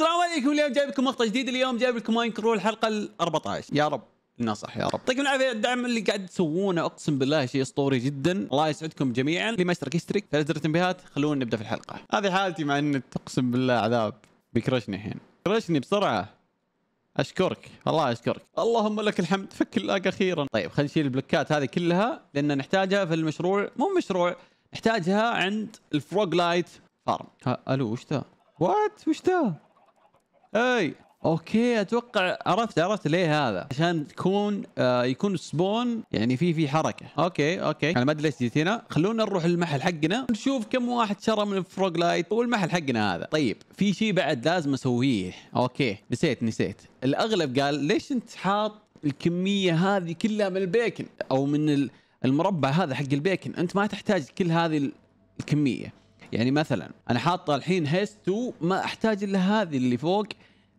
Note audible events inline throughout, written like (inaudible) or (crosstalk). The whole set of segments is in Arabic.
السلام عليكم اليوم جايب لكم مقطع جديد اليوم جايب لكم ماين كرو الحلقه ال 14 يا رب نصح يا رب يعطيكم العافيه الدعم اللي قاعد تسوونه اقسم بالله شيء اسطوري جدا الله يسعدكم جميعا اللي ما اشترك يشترك ثلاث زر التنبيهات خلونا نبدا في الحلقه هذه حالتي مع ان اقسم بالله عذاب بيكرشني الحين كرشني بسرعه اشكرك والله اشكرك اللهم لك الحمد فك اللاق اخيرا طيب خلينا نشيل البلوكات هذه كلها لان نحتاجها في المشروع مو مشروع نحتاجها عند الفروغ لايت فارم الو وش ذا وات وش ذا اي اوكي اتوقع عرفت عرفت ليه هذا عشان تكون آه يكون سبون يعني في في حركه اوكي اوكي انا ما ادري ليش جيت هنا خلونا نروح المحل حقنا نشوف كم واحد شرى من الفروغ لايت والمحل حقنا هذا طيب في شيء بعد لازم اسويه اوكي نسيت نسيت الاغلب قال ليش انت حاط الكميه هذه كلها من البيكن او من المربع هذا حق البيكن انت ما تحتاج كل هذه الكميه يعني مثلا انا حاطه الحين هيستو 2 ما احتاج الا هذه اللي فوق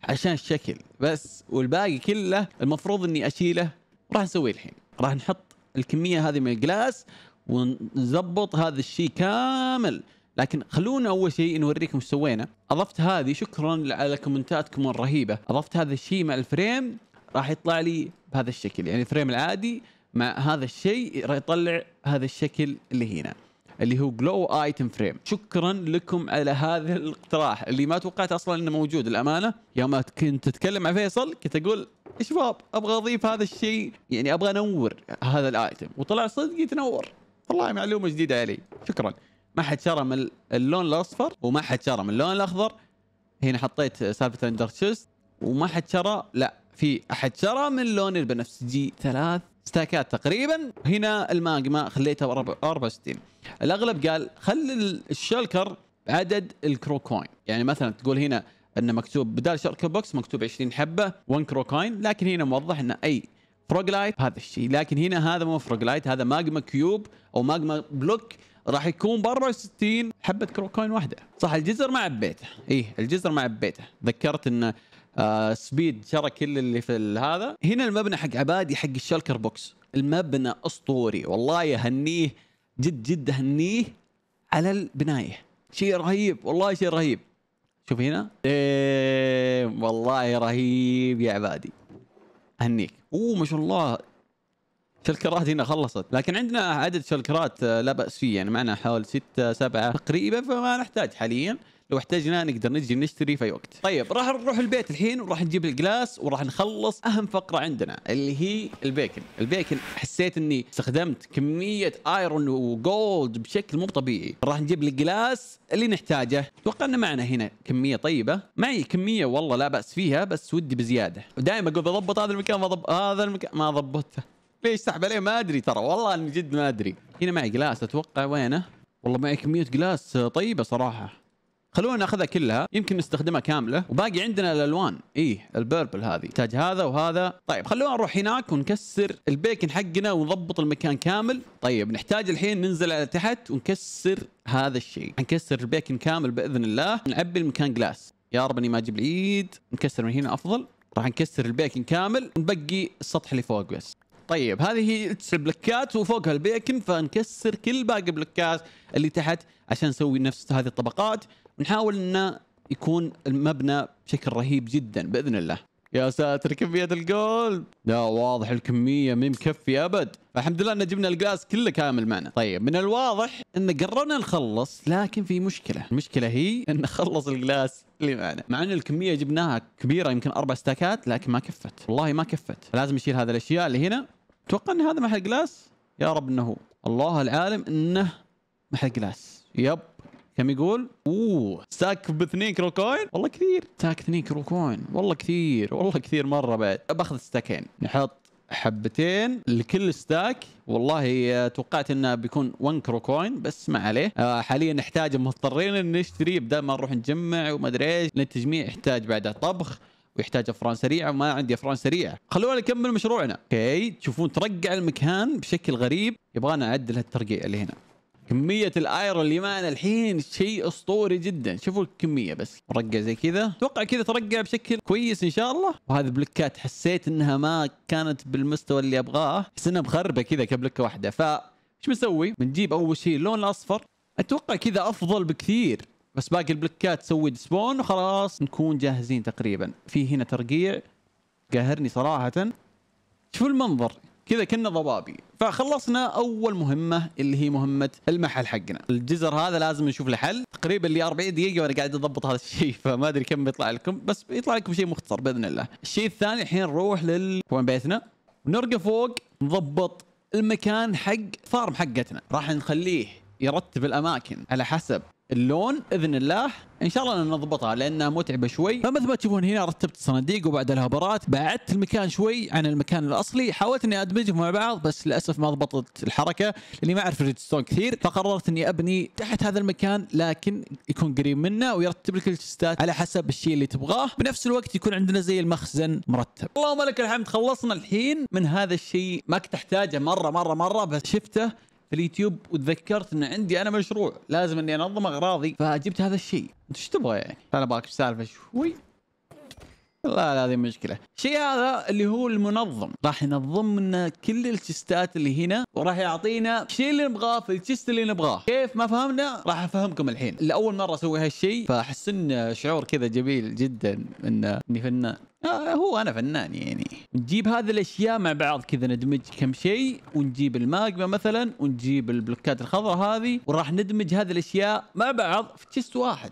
عشان الشكل بس والباقي كله المفروض اني اشيله راح نسويه الحين راح نحط الكميه هذه من الجلاس ونظبط هذا الشيء كامل لكن خلونا اول شيء نوريكم ايش سوينا اضفت هذه شكرا على كومنتاتكم الرهيبه اضفت هذا الشيء مع الفريم راح يطلع لي بهذا الشكل يعني الفريم العادي مع هذا الشيء راح يطلع هذا الشكل اللي هنا اللي هو جلو ايتم فريم شكرا لكم على هذا الاقتراح اللي ما توقعت اصلا انه موجود الامانه يوم كنت اتكلم مع فيصل كنت اقول شباب ابغى اضيف هذا الشيء يعني ابغى انور هذا الايتم وطلع صدق يتنور والله معلومه جديده علي شكرا ما حد شرى من اللون الاصفر وما حد شرى من اللون الاخضر هنا حطيت سالفه اندر وما حد شرى لا في احد شرى من اللون البنفسجي ثلاث ستاكات تقريبا هنا الماجما خليته 64 الاغلب قال خل الشلكر عدد الكرو كوين يعني مثلا تقول هنا انه مكتوب بدال شركه بوكس مكتوب 20 حبه 1 كرو كوين لكن هنا موضح ان اي لايت هذا الشيء لكن هنا هذا مو لايت هذا ماجما كيوب او ماجما بلوك راح يكون ب 64 حبه كرو كوين واحده صح الجزر ما عبيته اي الجزر ما عبيته ذكرت انه آه سبيد شرى كل اللي في هذا هنا المبنى حق عبادي حق الشالكر بوكس المبنى اسطوري والله يهنيه جد جد هنيه على البنايه شيء رهيب والله شيء رهيب شوف هنا ايه والله رهيب يا عبادي هنيك اوه ما شاء الله شلكرات هنا خلصت لكن عندنا عدد شلكرات آه، لا باس فيه يعني معنا حول ستة سبعة تقريبا فما نحتاج حاليا لو احتاجنا نقدر نجي نشتري في وقت طيب راح نروح البيت الحين وراح نجيب الجلاس وراح نخلص اهم فقره عندنا اللي هي البيكن البيكن حسيت اني استخدمت كميه ايرون وجولد بشكل مو طبيعي راح نجيب الجلاس اللي نحتاجه اتوقع ان معنا هنا كميه طيبه معي كميه والله لا باس فيها بس ودي بزياده ودائما اقول بضبط هذا المكان ما ضب هذا المكان ما ضبطته ليش سحب عليه ما ادري ترى والله اني جد ما ادري هنا معي جلاس اتوقع وينه والله معي كميه جلاس طيبه صراحه خلونا ناخذها كلها يمكن نستخدمها كامله وباقي عندنا الالوان ايه البيربل هذه نحتاج هذا وهذا طيب خلونا نروح هناك ونكسر البيكن حقنا ونضبط المكان كامل طيب نحتاج الحين ننزل على تحت ونكسر هذا الشيء نكسر البيكن كامل باذن الله نعبي المكان جلاس يا رب اني ما اجيب العيد نكسر من هنا افضل راح نكسر البيكن كامل ونبقي السطح اللي فوق بس طيب هذه هي بلوكات وفوقها البيكن فنكسر كل باقي بلوكات اللي تحت عشان نسوي نفس هذه الطبقات ونحاول انه يكون المبنى بشكل رهيب جدا باذن الله يا ساتر كمية الجول لا واضح الكمية مي مكفي ابد الحمد لله ان جبنا الجلاس كله كامل معنا طيب من الواضح ان قررنا نخلص لكن في مشكلة المشكلة هي ان خلص الجلاس اللي معنا مع ان الكمية جبناها كبيرة يمكن اربع ستاكات لكن ما كفت والله ما كفت لازم نشيل هذه الاشياء اللي هنا اتوقع ان هذا محل جلاس يا رب انه هو الله العالم انه محل جلاس يب كم يقول؟ اوه ساك ب 2 كوين والله كثير ساك 2 كرو كوين والله كثير والله كثير مره بعد باخذ ستاكين نحط حبتين لكل ستاك والله توقعت انه بيكون 1 كرو كوين بس ما عليه آه حاليا نحتاج مضطرين نشتري بدل ما نروح نجمع وما ادري ايش للتجميع يحتاج بعده طبخ ويحتاج افران سريعه وما عندي افران سريعه خلونا نكمل مشروعنا اوكي تشوفون ترقع المكان بشكل غريب يبغانا اعدل هالترقيع اللي هنا كمية الايرون اللي معنا الحين شيء اسطوري جدا، شوفوا الكمية بس، رقع زي كذا، اتوقع كذا ترقع بشكل كويس ان شاء الله، وهذه بلوكات حسيت انها ما كانت بالمستوى اللي ابغاه، احس انها مخربة كذا كبلوكة واحدة، ف ايش بنسوي؟ بنجيب اول شيء اللون الاصفر، اتوقع كذا افضل بكثير، بس باقي البلوكات سوي سبون وخلاص نكون جاهزين تقريبا في هنا ترقيع قاهرني صراحه شوفوا المنظر كذا كنا ضبابي فخلصنا اول مهمه اللي هي مهمه المحل حقنا الجزر هذا لازم نشوف له حل تقريبا لي 40 دقيقه وانا قاعد اضبط هذا الشيء فما ادري كم بيطلع لكم بس بيطلع لكم شيء مختصر باذن الله الشيء الثاني الحين نروح لل وين بيتنا ونرقى فوق نضبط المكان حق فارم حقتنا راح نخليه يرتب الاماكن على حسب اللون باذن الله ان شاء الله نضبطها لانها متعبه شوي فمثل ما تشوفون هنا رتبت الصناديق وبعد الهبرات بعدت المكان شوي عن المكان الاصلي حاولت اني ادمجهم مع بعض بس للاسف ما ضبطت الحركه لاني ما اعرف الريدستون كثير فقررت اني ابني تحت هذا المكان لكن يكون قريب منه ويرتب لك الشستات على حسب الشيء اللي تبغاه بنفس الوقت يكون عندنا زي المخزن مرتب اللهم لك الحمد خلصنا الحين من هذا الشيء ما كنت احتاجه مره مره مره بس شفته في اليوتيوب وتذكرت ان عندي انا مشروع لازم اني انظم اغراضي فجبت هذا الشيء انت ايش تبغى يعني؟ انا باك سالفه شوي والله العظيم مشكله الشيء هذا اللي هو المنظم راح ينظم لنا كل التشستات اللي هنا وراح يعطينا الشيء اللي نبغاه في التشست اللي نبغاه كيف ما فهمنا راح افهمكم الحين لاول مره اسوي هالشيء فاحس ان شعور كذا جميل جدا ان اني فنان آه هو انا فنان يعني نجيب هذه الاشياء مع بعض كذا ندمج كم شيء ونجيب الماجما مثلا ونجيب البلوكات الخضراء هذه وراح ندمج هذه الاشياء مع بعض في تشست واحد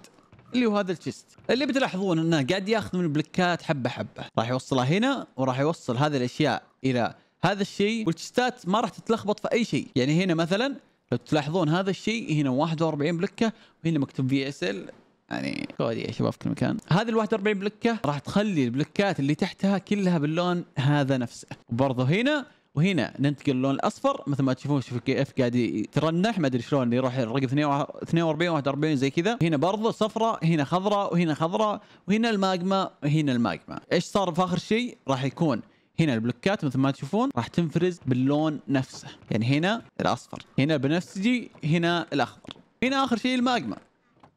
اللي هو هذا الشيست اللي بتلاحظون انه قاعد ياخذ من البلكات حبه حبه راح يوصلها هنا وراح يوصل هذه الاشياء الى هذا الشيء والشيستات ما راح تتلخبط في اي شيء يعني هنا مثلا لو تلاحظون هذا الشيء هنا 41 بلكه وهنا مكتوب في اس ال يعني كودي يا شباب في كل مكان هذه ال 41 بلكه راح تخلي البلكات اللي تحتها كلها باللون هذا نفسه وبرضه هنا وهنا ننتقل للون الاصفر مثل ما تشوفون شوف كيف قاعد يترنح ما ادري شلون يروح الرقم 42 41 زي كذا هنا برضه صفراء هنا خضراء وهنا خضراء وهنا الماجما وهنا الماجما ايش صار في اخر شيء راح يكون هنا البلوكات مثل ما تشوفون راح تنفرز باللون نفسه يعني هنا الاصفر هنا البنفسجي هنا الاخضر هنا اخر شيء الماجما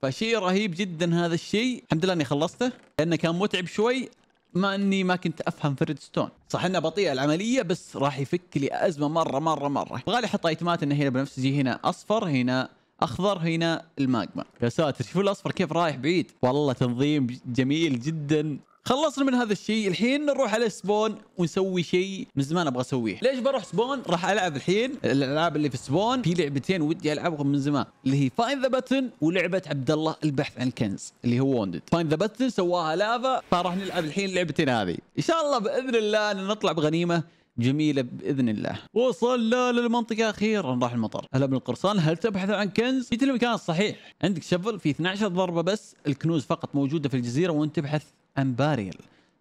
فشيء رهيب جدا هذا الشيء الحمد لله اني خلصته لانه كان متعب شوي ما اني ما كنت افهم فريد ستون صح انها بطيئه العمليه بس راح يفك لي ازمه مره مره مره يبغى احط ايتمات انه هنا بنفسجي هنا اصفر هنا اخضر هنا الماجما يا ساتر شوفوا الاصفر كيف رايح بعيد والله تنظيم جميل جدا خلصنا من هذا الشيء الحين نروح على سبون ونسوي شيء من زمان ابغى اسويه ليش بروح سبون راح العب الحين الالعاب اللي في سبون في لعبتين ودي العبهم من زمان اللي هي فاين ذا باتن ولعبه عبد الله البحث عن الكنز اللي هو وندد فاين ذا باتن سواها لافا فراح نلعب الحين اللعبتين هذه ان شاء الله باذن الله نطلع بغنيمه جميلة بإذن الله وصلنا للمنطقة أخيرا راح المطر هلا ابن القرصان هل تبحث عن كنز؟ جيت المكان الصحيح عندك شفل في 12 ضربة بس الكنوز فقط موجودة في الجزيرة وانت تبحث امباريال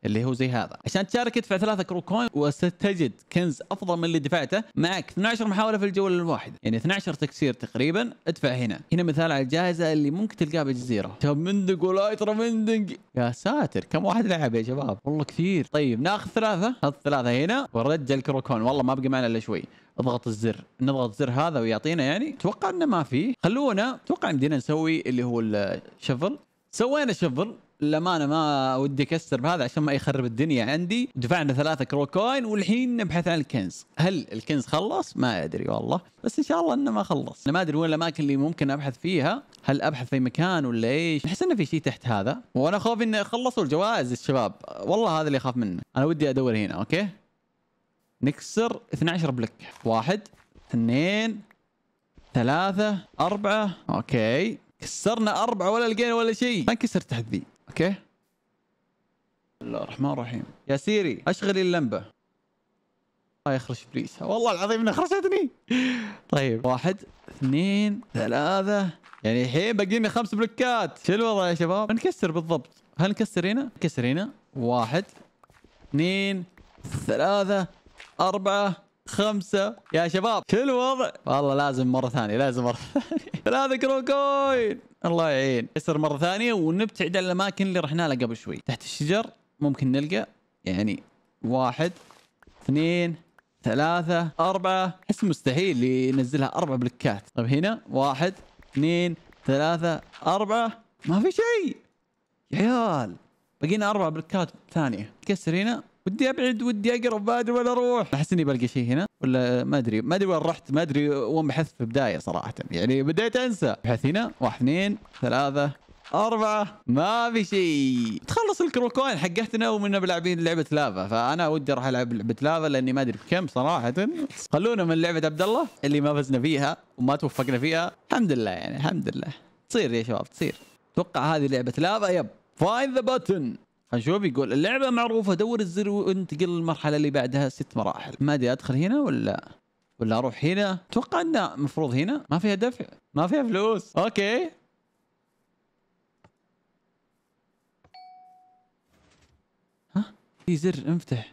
اللي هو زي هذا عشان تشارك تدفع ثلاثة كرو كوين وستجد كنز افضل من اللي دفعته معك 12 محاوله في الجوله الواحده يعني 12 تكسير تقريبا ادفع هنا هنا مثال على الجائزه اللي ممكن تلقاها بالجزيره شاب مندق ولايترا مندق يا ساتر كم واحد لعب يا شباب والله كثير طيب ناخذ ثلاثه ناخذ ثلاثه هنا ونرجع الكرو كوين والله ما بقى معنا الا شوي اضغط الزر نضغط الزر هذا ويعطينا يعني اتوقع انه ما فيه خلونا اتوقع عندنا نسوي اللي هو الشفل سوينا شفل للامانه ما ودي اكسر بهذا عشان ما يخرب الدنيا عندي دفعنا ثلاثة كرو كوين والحين نبحث عن الكنز هل الكنز خلص ما ادري والله بس ان شاء الله انه ما خلص انا ما ادري وين الاماكن اللي ممكن ابحث فيها هل ابحث في مكان ولا ايش احس انه في شيء تحت هذا وانا خوفي انه خلصوا الجوائز الشباب والله هذا اللي اخاف منه انا ودي ادور هنا اوكي نكسر 12 بلك واحد اثنين ثلاثة أربعة أوكي كسرنا أربعة ولا لقينا ولا شيء ما كسرت تحت ذي اوكي الله الرحمن الرحيم يا سيري اشغلي اللمبه الله يخرج ابليس والله العظيم انها خرجتني طيب واحد اثنين ثلاثة يعني الحين باقي لنا خمس بلوكات شو الوضع يا شباب؟ نكسر بالضبط هل نكسر هنا؟ نكسر هنا واحد اثنين ثلاثة أربعة خمسة يا شباب شو الوضع؟ والله لازم مرة ثانية لازم مرة ثانية ثلاثة كروكوين الله يعين اسر مرة ثانية ونبتعد عن الأماكن اللي رحنا لها قبل شوي تحت الشجر ممكن نلقى يعني واحد اثنين ثلاثة أربعة أحس مستحيل ينزلها أربع بلوكات طيب هنا واحد اثنين ثلاثة أربعة ما في شيء يا عيال بقينا أربع بلوكات ثانية تكسر هنا ودي ابعد ودي اقرب ما ادري وين اروح احس اني بلقى شيء هنا ولا ما ادري ما ادري وين رحت ما ادري وين بحثت في البدايه صراحه يعني بديت انسى بحث هنا واحد اثنين ثلاثه أربعة ما في شيء تخلص الكروكوين حقتنا ومنا بلاعبين لعبة لافا فأنا ودي أروح ألعب لعبة لافا لأني ما أدري بكم صراحة خلونا من لعبة عبد الله اللي ما فزنا فيها وما توفقنا فيها الحمد لله يعني الحمد لله تصير يا شباب تصير اتوقع هذه لعبة لافا يب فايند ذا باتن فنشوف يقول اللعبة معروفة دور الزر وانتقل للمرحلة اللي بعدها ست مراحل ما ادري ادخل هنا ولا ولا اروح هنا اتوقع انه المفروض هنا ما فيها دفع ما فيها فلوس اوكي ها في زر انفتح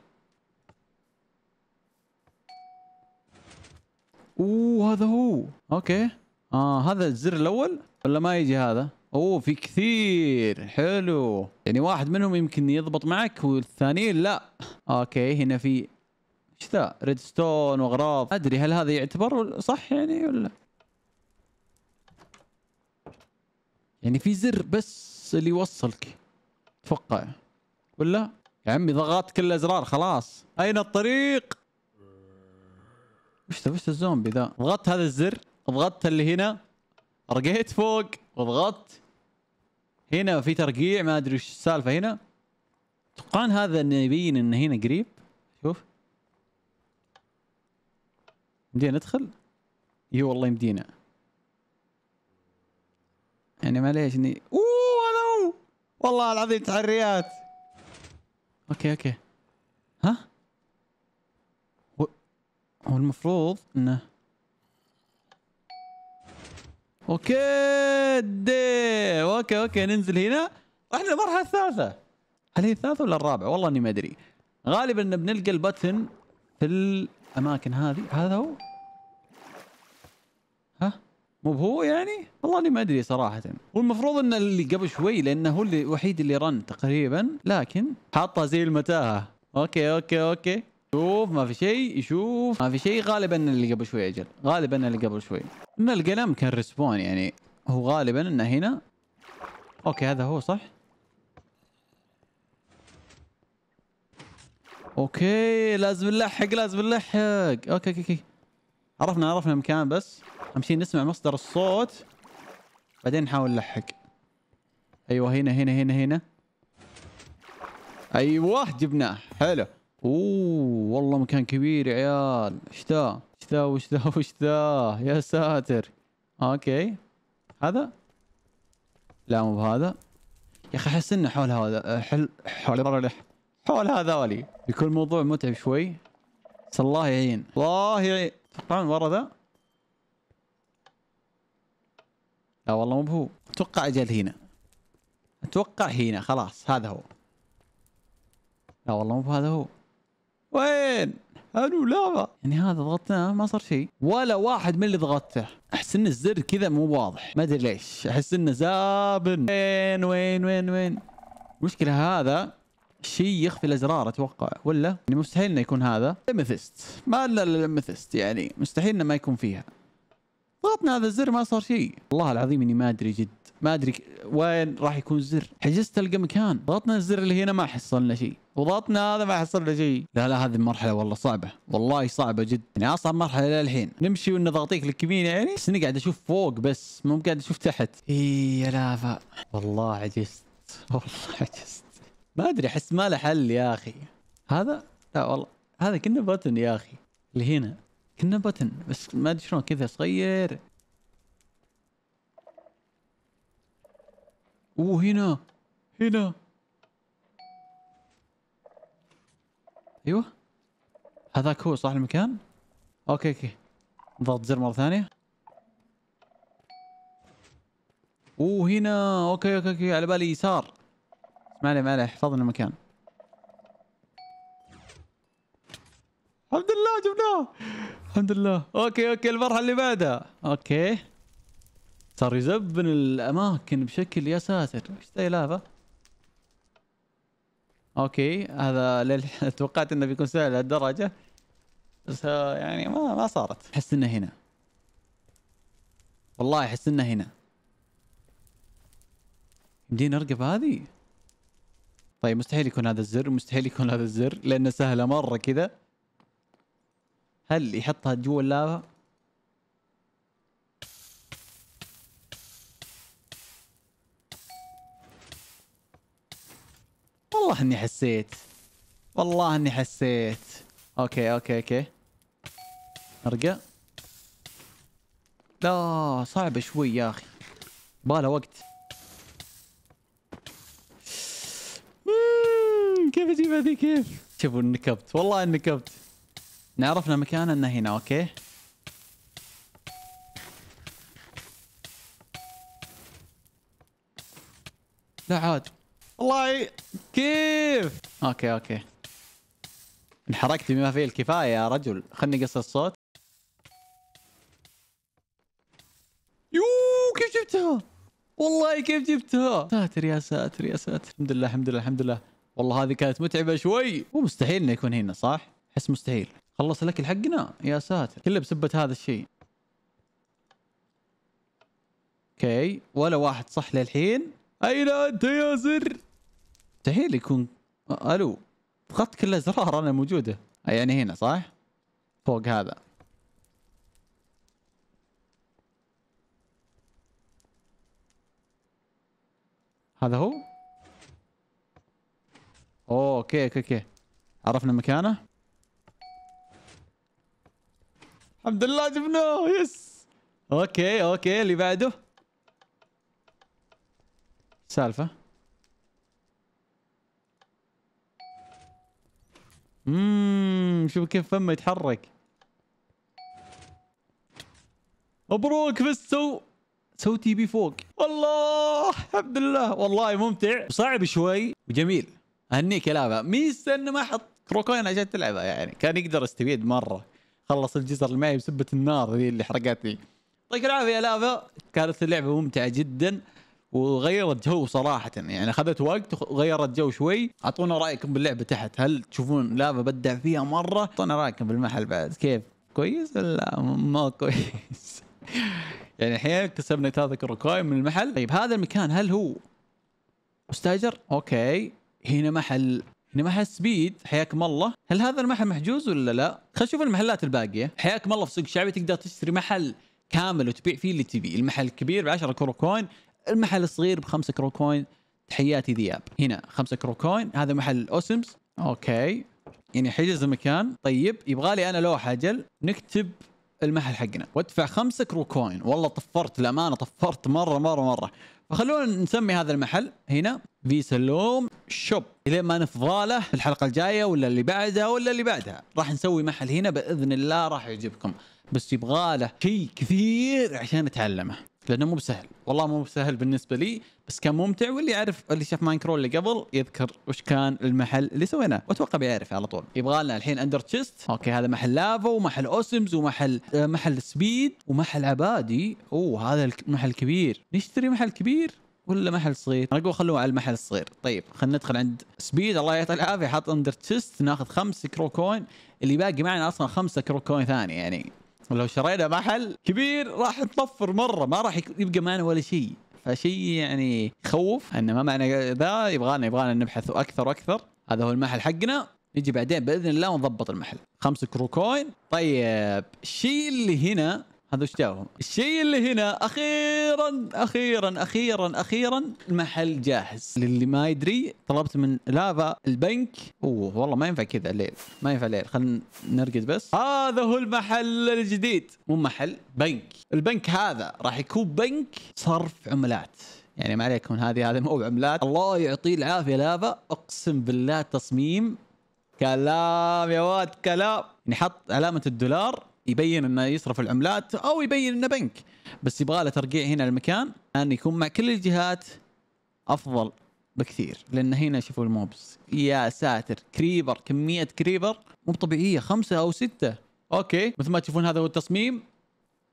اوه هذا هو اوكي اه هذا الزر الاول ولا ما يجي هذا اوه في كثير حلو يعني واحد منهم يمكن يضبط معك والثانيين لا اوكي هنا في ايش ذا ريد ستون واغراض ادري هل هذا يعتبر صح يعني ولا يعني في زر بس اللي يوصلك اتوقع ولا يا عمي ضغطت كل الازرار خلاص اين الطريق وش وش الزومبي ذا ضغطت هذا الزر ضغطت اللي هنا رقيت فوق وضغطت هنا في ترقيع ما ادري ايش السالفه هنا تقان هذا انه يبين انه هنا قريب شوف يمدينا ندخل اي والله يمدينا يعني معليش اني اوه هذا هو والله العظيم تحريات اوكي اوكي ها هو المفروض انه اوكي دي اوكي اوكي ننزل هنا احنا المرحله الثالثه هل هي الثالثه ولا الرابعه والله اني ما ادري غالبا بنلقى البتن في الاماكن هذه هذا هو ها مو هو يعني والله اني ما ادري صراحه والمفروض ان اللي قبل شوي لانه هو الوحيد اللي رن تقريبا لكن حاطه زي المتاهه اوكي اوكي اوكي شوف ما في شيء يشوف ما في شيء غالبا اللي قبل شوي اجل غالبا اللي قبل شوي ان القلم كان ريسبون يعني هو غالبا انه هنا اوكي هذا هو صح اوكي لازم نلحق لازم نلحق اوكي اوكي اوكي عرفنا عرفنا المكان بس اهم شيء نسمع مصدر الصوت بعدين نحاول نلحق ايوه هنا هنا هنا هنا ايوه جبناه حلو اوه والله مكان كبير يا عيال ايش ذا ايش ذا وش ذا (laughs) وش ذا يا ساتر اوكي هذا لا مو بهذا يا اخي احس انه حول هذا حل حول حول حول هذولي بيكون الموضوع متعب شوي بس الله يعين الله يعين تتوقعون ورا ذا لا والله مو بهو اتوقع اجل هنا اتوقع هنا خلاص هذا هو لا والله مو بهذا هو وين الو لعبه يعني هذا ضغطناه ما صار شيء ولا واحد من اللي ضغطته احس ان الزر كذا مو واضح ما ادري ليش احس انه زابن وين وين وين وين المشكله هذا شيء يخفي الازرار اتوقع ولا يعني مستحيل انه يكون هذا ميثست ما الا ميثست يعني مستحيل انه ما يكون فيها ضغطنا هذا الزر ما صار شيء والله العظيم اني ما ادري جد ما ادري وين راح يكون الزر حجزت القى مكان ضغطنا الزر اللي هنا ما حصلنا شيء وضغطنا هذا ما حصلنا شيء لا لا هذه المرحله والله صعبه والله صعبه جدا يعني اصعب مرحله للحين نمشي ونضغطيك ضغطيك الكمين يعني بس اني قاعد اشوف فوق بس مو قاعد اشوف تحت اي يا لافا والله عجزت والله عجزت ما ادري احس ما له حل يا اخي هذا لا والله هذا كنا بوتن يا اخي اللي هنا كنا بوتن بس ما ادري شلون كذا صغير اوه هنا هنا ايوه هذاك هو صح المكان اوكي اوكي ضغط زر مره ثانيه اوه هنا اوكي اوكي اوكي على بالي يسار ما عليه ما عليه احفظنا المكان الحمد لله جبناه الحمد لله اوكي اوكي المرحله اللي بعدها اوكي صار يزبن الاماكن بشكل يا ساتر ايش ذا لافا اوكي هذا لل... (laughs) توقعت انه بيكون سهل لهالدرجه بس آه، يعني ما ما صارت احس انه هنا والله احس انه هنا يمديني نرقب هذه طيب مستحيل يكون هذا الزر مستحيل يكون هذا الزر لانه سهله مره كذا هل يحطها جوا اللافا والله اني حسيت والله اني حسيت اوكي اوكي اوكي ارقى لا صعبه شوي يا اخي باله وقت كيف اجيب هذه كيف شوفوا نكبت والله نكبت عرفنا مكانه انه هنا اوكي لا عاد الله كيف اوكي اوكي انحركت بما فيه الكفايه يا رجل خلني قص الصوت يو كيف جبتها والله كيف جبتها ساتر يا ساتر يا ساتر الحمد لله الحمد لله الحمد لله والله هذه كانت متعبه شوي مو مستحيل انه يكون هنا صح احس مستحيل خلص الاكل حقنا يا ساتر كله بسبه هذا الشيء اوكي ولا واحد صح للحين اين انت يا زر مستحيل يكون الو ضغطت كل الازرار انا موجوده يعني هنا صح؟ فوق هذا هذا هو؟ اوه اوكي اوكي اوكي عرفنا مكانه الحمد لله جبناه يس اوكي اوكي اللي بعده سالفه اممم شوف كيف فمه يتحرك مبروك فزتوا سو تي بي فوق والله الحمد لله والله ممتع صعب شوي وجميل اهنيك يا لابا ميزه انه ما حط كروكوين عشان تلعبها يعني كان يقدر يستفيد مره خلص الجزر اللي معي بسبه النار ذي اللي حرقتني يعطيك العافيه يا لافا كانت اللعبه ممتعه جدا وغيرت جو صراحه يعني اخذت وقت وغيرت جو شوي اعطونا رايكم باللعبه تحت هل تشوفون لافا بدع فيها مره اعطونا رايكم بالمحل بعد كيف كويس ولا ما كويس (laughs) يعني الحين اكتسبنا ثلاثة كروكاي من المحل طيب هذا المكان هل هو مستاجر اوكي هنا محل هنا محل سبيد حياكم الله هل هذا المحل محجوز ولا لا خلينا نشوف المحلات الباقيه حياكم الله في سوق شعبي تقدر تشتري محل كامل وتبيع فيه اللي تبيه المحل الكبير ب 10 كروكوين المحل الصغير بخمسة كرو كوين تحياتي ذياب هنا خمسة كرو كوين هذا محل الاوسمز اوكي يعني حجز المكان طيب يبغالي انا لوحه اجل نكتب المحل حقنا وادفع خمسة كرو كوين والله طفرت الامانه طفرت مره مره مره فخلونا نسمي هذا المحل هنا في سلوم شوب الين ما نفضاله في الحلقه الجايه ولا اللي بعدها ولا اللي بعدها راح نسوي محل هنا باذن الله راح يعجبكم بس يبغاله شيء كثير عشان اتعلمه لانه مو بسهل والله مو بسهل بالنسبه لي بس كان ممتع واللي يعرف اللي شاف ماينكرول اللي قبل يذكر وش كان المحل اللي سويناه واتوقع بيعرف على طول يبغى لنا الحين اندر تشيست اوكي هذا محل لافا ومحل اوسمز ومحل آه محل سبيد ومحل عبادي اوه هذا المحل كبير نشتري محل كبير ولا محل صغير؟ انا اقول خلوه على المحل الصغير، طيب خلينا ندخل عند سبيد الله يعطيه العافيه حاط اندر تشيست ناخذ خمس كرو كوين اللي باقي معنا اصلا خمسه كرو كوين ثانيه يعني ولو شرينا محل كبير راح نطفر مره ما راح يبقى معنا ولا شيء فشيء يعني يخوف ان ما معنى ذا يبغانا يبغانا نبحث اكثر واكثر هذا هو المحل حقنا نجي بعدين باذن الله ونضبط المحل كرو كروكوين طيب الشيء اللي هنا هذا وش جابهم الشيء اللي هنا اخيرا اخيرا اخيرا اخيرا المحل جاهز للي ما يدري طلبت من لافا البنك اوه والله ما ينفع كذا الليل ما ينفع الليل خلينا نرقد بس هذا هو المحل الجديد مو محل بنك البنك هذا راح يكون بنك صرف عملات يعني ما عليكم هذه هذه مو عملات الله يعطيه العافيه لافا اقسم بالله تصميم كلام يا واد كلام نحط يعني علامه الدولار يبين انه يصرف العملات او يبين انه بنك بس يبغى له ترقيع هنا المكان ان يكون مع كل الجهات افضل بكثير لان هنا شوفوا الموبس يا ساتر كريبر كميه كريبر مو طبيعيه خمسه او سته اوكي مثل ما تشوفون هذا هو التصميم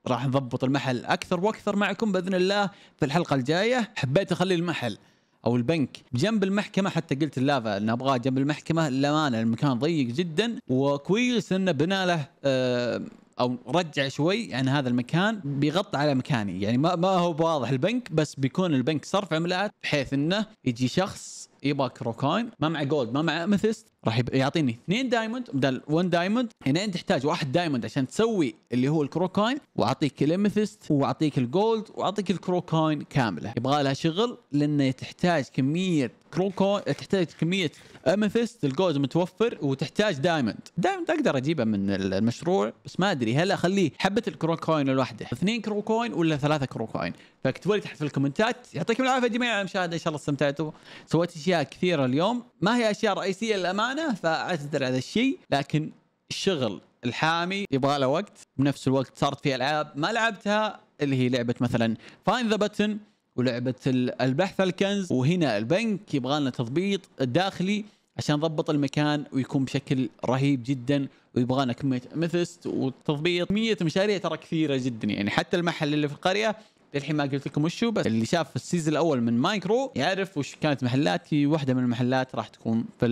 راح نضبط المحل اكثر واكثر معكم باذن الله في الحلقه الجايه حبيت اخلي المحل او البنك جنب المحكمه حتى قلت اللافا ان ابغاه جنب المحكمه للامانه المكان ضيق جدا وكويس انه بنى له آه، او رجع شوي عن هذا المكان بيغطي على مكاني يعني ما ما هو واضح البنك بس بيكون البنك صرف عملات بحيث انه يجي شخص ايباك روكاين ما مع جولد ما مع امثست راح يعطيني اثنين دايموند بدل 1 دايموند هنا انت تحتاج واحد دايموند عشان تسوي اللي هو الكروكاين واعطيك الامثست واعطيك الجولد واعطيك الكروكاين كامله يبغى لها شغل لانه تحتاج كميه كروكو تحتاج كميه امثست الجولد متوفر وتحتاج دايموند دايموند اقدر اجيبه من المشروع بس ما ادري هل اخليه حبه الكروكوين الواحده اثنين كروكوين ولا ثلاثه كروكوين فاكتبوا لي تحت في الكومنتات يعطيكم العافيه جميعا على المشاهده ان شاء الله استمتعتوا سويت اشياء اشياء كثيره اليوم ما هي اشياء رئيسيه للامانه فاعتذر على الشيء لكن الشغل الحامي يبغى له وقت بنفس الوقت صارت في العاب ما لعبتها اللي هي لعبه مثلا فاين ذا بتن ولعبه البحث الكنز وهنا البنك يبغى لنا تضبيط الداخلي عشان نضبط المكان ويكون بشكل رهيب جدا ويبغى لنا كميه امثست وتضبيط كميه مشاريع ترى كثيره جدا يعني حتى المحل اللي في القريه للحين ما قلت لكم وشو بس اللي شاف السيزون الاول من مايكرو يعرف وش كانت محلاتي واحده من المحلات راح تكون في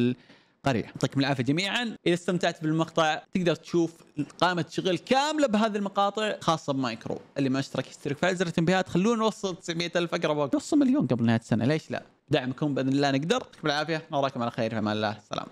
القريه يعطيكم العافيه جميعا اذا استمتعت بالمقطع تقدر تشوف قائمه شغل كامله بهذه المقاطع خاصه بمايكرو اللي ما اشترك يشترك في زر التنبيهات خلونا نوصل 900 الف اقرب وقت نوصل مليون قبل نهايه السنه ليش لا دعمكم باذن الله نقدر يعطيكم العافيه نراكم على خير في امان الله سلام